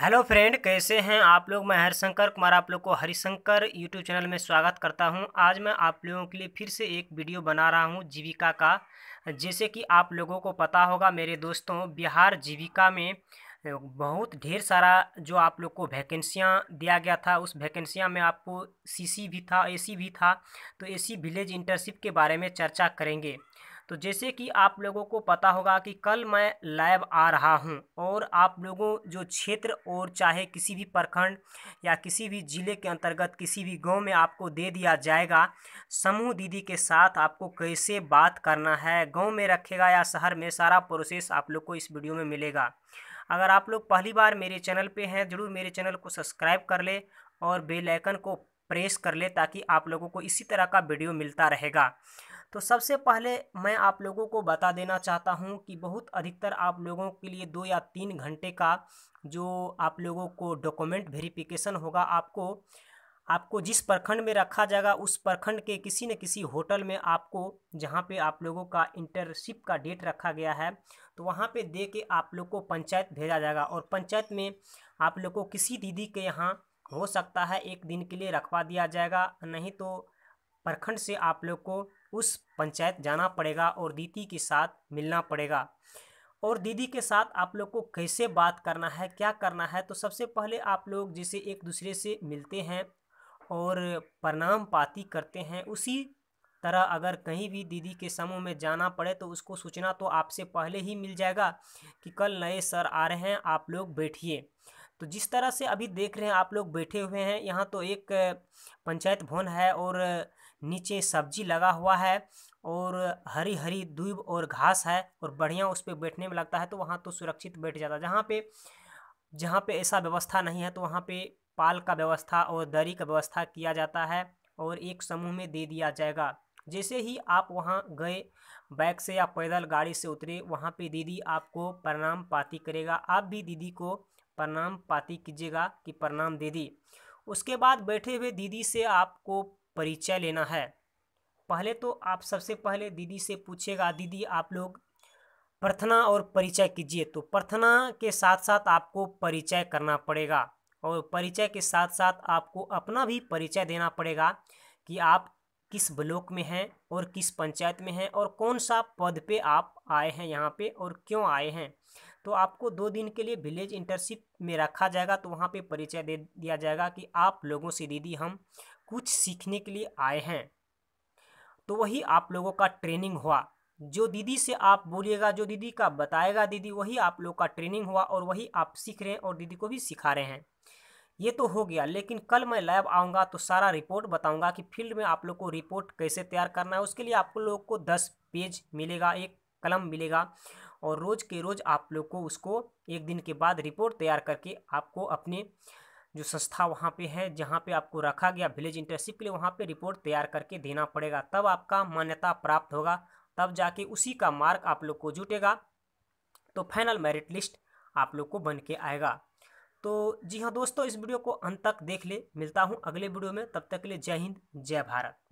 hello friend कैसे हैं आप लोग मैं हरिशंकर कुमार आप लोग को हरिशंकर यूट्यूब चैनल में स्वागत करता हूं आज मैं आप लोगों के लिए फिर से एक वीडियो बना रहा हूं जीविका का जैसे कि आप लोगों को पता होगा मेरे दोस्तों बिहार जीविका में बहुत ढेर सारा जो आप लोग को वैकेंसियाँ दिया गया था उस वैकेंसियाँ में आपको सीसी भी था एसी भी था तो एसी विलेज इंटर्नशिप के बारे में चर्चा करेंगे तो जैसे कि आप लोगों को पता होगा कि कल मैं लाइव आ रहा हूं और आप लोगों जो क्षेत्र और चाहे किसी भी प्रखंड या किसी भी ज़िले के अंतर्गत किसी भी गांव में आपको दे दिया जाएगा समूह दीदी के साथ आपको कैसे बात करना है गाँव में रखेगा या शहर में सारा प्रोसेस आप लोग को इस वीडियो में मिलेगा अगर आप लोग पहली बार मेरे चैनल पर हैं ज़रूर मेरे चैनल को सब्सक्राइब कर ले और बेलाइकन को प्रेस कर ले ताकि आप लोगों को इसी तरह का वीडियो मिलता रहेगा तो सबसे पहले मैं आप लोगों को बता देना चाहता हूँ कि बहुत अधिकतर आप लोगों के लिए दो या तीन घंटे का जो आप लोगों को डॉक्यूमेंट वेरिफिकेशन होगा आपको आपको जिस प्रखंड में रखा जाएगा उस प्रखंड के किसी न किसी होटल में आपको जहाँ पे आप लोगों का इंटरशिप का डेट रखा गया है तो वहाँ पे दे के आप लोग को पंचायत भेजा जाएगा और पंचायत में आप लोग को किसी दीदी के यहाँ हो सकता है एक दिन के लिए रखवा दिया जाएगा नहीं तो प्रखंड से आप लोग को उस पंचायत जाना पड़ेगा और दीदी के साथ मिलना पड़ेगा और दीदी के साथ आप लोग को कैसे बात करना है क्या करना है तो सबसे पहले आप लोग जैसे एक दूसरे से मिलते हैं और प्रणाम पाती करते हैं उसी तरह अगर कहीं भी दीदी के समूह में जाना पड़े तो उसको सूचना तो आपसे पहले ही मिल जाएगा कि कल नए सर आ रहे हैं आप लोग बैठिए तो जिस तरह से अभी देख रहे हैं आप लोग बैठे हुए हैं यहाँ तो एक पंचायत भवन है और नीचे सब्जी लगा हुआ है और हरी हरी दूब और घास है और बढ़िया उस पर बैठने में लगता है तो वहाँ तो सुरक्षित बैठ जाता है जहाँ पे जहाँ पे ऐसा व्यवस्था नहीं है तो वहाँ पे पाल का व्यवस्था और दरी का व्यवस्था किया जाता है और एक समूह में दे दिया जाएगा जैसे ही आप वहाँ गए बाइक से या पैदल गाड़ी से उतरे वहाँ पे दीदी आपको प्रणाम पाती करेगा आप भी दीदी को प्रणाम पाती कीजिएगा कि प्रणाम दीदी उसके बाद बैठे हुए दीदी से आपको परिचय लेना है पहले तो आप सबसे पहले दीदी से पूछेगा दीदी आप लोग प्रार्थना और परिचय कीजिए तो प्रार्थना के साथ साथ आपको परिचय करना पड़ेगा और परिचय के साथ साथ आपको अपना भी परिचय देना पड़ेगा कि आप किस ब्लॉक में हैं और किस पंचायत में हैं और कौन सा पद पे आप आए हैं यहाँ पे और क्यों आए हैं तो आपको दो दिन के लिए विलेज इंटर्नशिप में रखा जाएगा तो वहाँ पे परिचय दे दिया जाएगा कि आप लोगों से दीदी हम कुछ सीखने के लिए आए हैं तो वही आप लोगों का ट्रेनिंग हुआ जो दीदी से आप बोलिएगा जो दीदी का बताएगा दीदी वही आप लोग का ट्रेनिंग हुआ और वही आप सीख रहे हैं और दीदी को भी सिखा रहे हैं ये तो हो गया लेकिन कल मैं लैब आऊँगा तो सारा रिपोर्ट बताऊँगा कि फील्ड में आप लोग को रिपोर्ट कैसे तैयार करना है उसके लिए आप लोग को दस पेज मिलेगा एक कलम मिलेगा और रोज़ के रोज़ आप लोग को उसको एक दिन के बाद रिपोर्ट तैयार करके आपको अपने जो संस्था वहाँ पे है जहाँ पे आपको रखा गया विलेज इंटर्नशिप के लिए वहाँ पे रिपोर्ट तैयार करके देना पड़ेगा तब आपका मान्यता प्राप्त होगा तब जाके उसी का मार्क आप लोग को जुटेगा तो फाइनल मेरिट लिस्ट आप लोग को बन के आएगा तो जी हाँ दोस्तों इस वीडियो को अंत तक देख ले मिलता हूँ अगले वीडियो में तब तक के लिए जय हिंद जय भारत